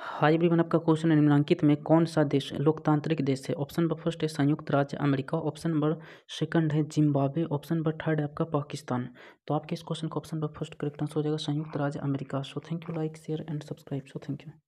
हाईब्रिवन आपका क्वेश्चन है निम्नांकित में कौन सा देश लोकतांत्रिक देश है ऑप्शन नंबर फर्स्ट है संयुक्त राज्य अमेरिका ऑप्शन नंबर सेकंड है जिम्बाब्वे ऑप्शन नंबर थर्ड है आपका पाकिस्तान तो आपके इस क्वेश्चन का option number first correct answer हो जाएगा संयुक्त राज्य America so thank you like share and subscribe so thank you